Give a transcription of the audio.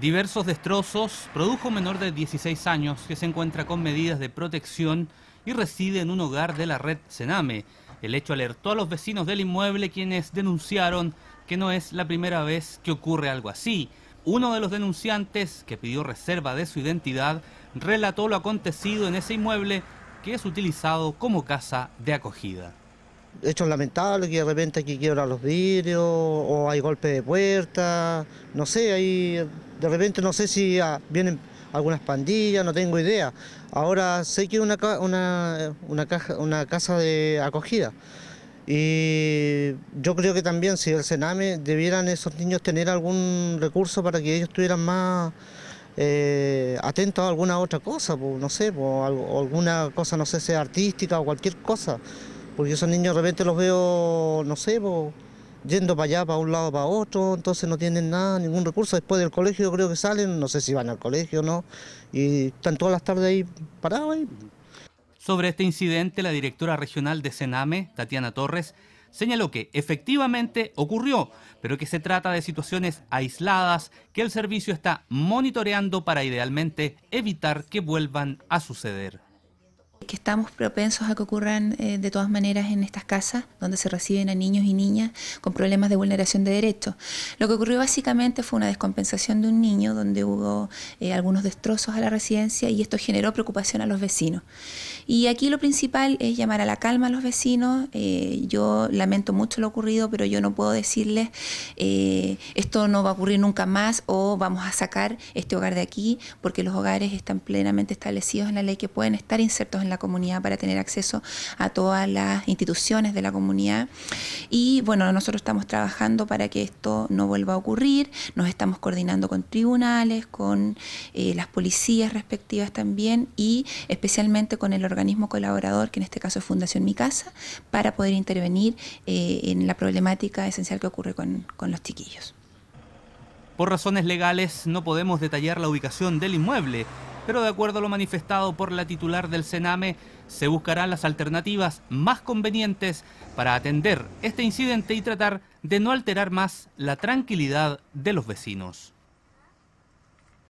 Diversos destrozos produjo un menor de 16 años que se encuentra con medidas de protección y reside en un hogar de la red Sename. El hecho alertó a los vecinos del inmueble quienes denunciaron que no es la primera vez que ocurre algo así. Uno de los denunciantes, que pidió reserva de su identidad, relató lo acontecido en ese inmueble que es utilizado como casa de acogida. Hechos lamentable que de repente aquí quiebran los vidrios o hay golpes de puerta, no sé, hay de repente no sé si ah, vienen algunas pandillas, no tengo idea. Ahora sé que es una, una, una casa de acogida. Y yo creo que también si el Sename debieran esos niños tener algún recurso para que ellos estuvieran más eh, atentos a alguna otra cosa, pues, no sé, pues, alguna cosa, no sé, sea artística o cualquier cosa. Porque esos niños de repente los veo, no sé, pues, yendo para allá, para un lado, para otro, entonces no tienen nada, ningún recurso. Después del colegio creo que salen, no sé si van al colegio o no, y están todas las tardes ahí parados. Ahí. Sobre este incidente, la directora regional de Sename, Tatiana Torres, señaló que efectivamente ocurrió, pero que se trata de situaciones aisladas que el servicio está monitoreando para idealmente evitar que vuelvan a suceder estamos propensos a que ocurran eh, de todas maneras en estas casas donde se reciben a niños y niñas con problemas de vulneración de derechos. Lo que ocurrió básicamente fue una descompensación de un niño donde hubo eh, algunos destrozos a la residencia y esto generó preocupación a los vecinos. Y aquí lo principal es llamar a la calma a los vecinos. Eh, yo lamento mucho lo ocurrido, pero yo no puedo decirles esto no va a ocurrir nunca más o vamos a sacar este hogar de aquí porque los hogares están plenamente establecidos en la ley que pueden estar insertos en la comunidad para tener acceso a todas las instituciones de la comunidad. Y bueno, nosotros estamos trabajando para que esto no vuelva a ocurrir, nos estamos coordinando con tribunales, con eh, las policías respectivas también y especialmente con el organismo colaborador, que en este caso es Fundación Mi Casa, para poder intervenir eh, en la problemática esencial que ocurre con, con los chiquillos. Por razones legales no podemos detallar la ubicación del inmueble, pero de acuerdo a lo manifestado por la titular del Sename, se buscarán las alternativas más convenientes para atender este incidente y tratar de no alterar más la tranquilidad de los vecinos.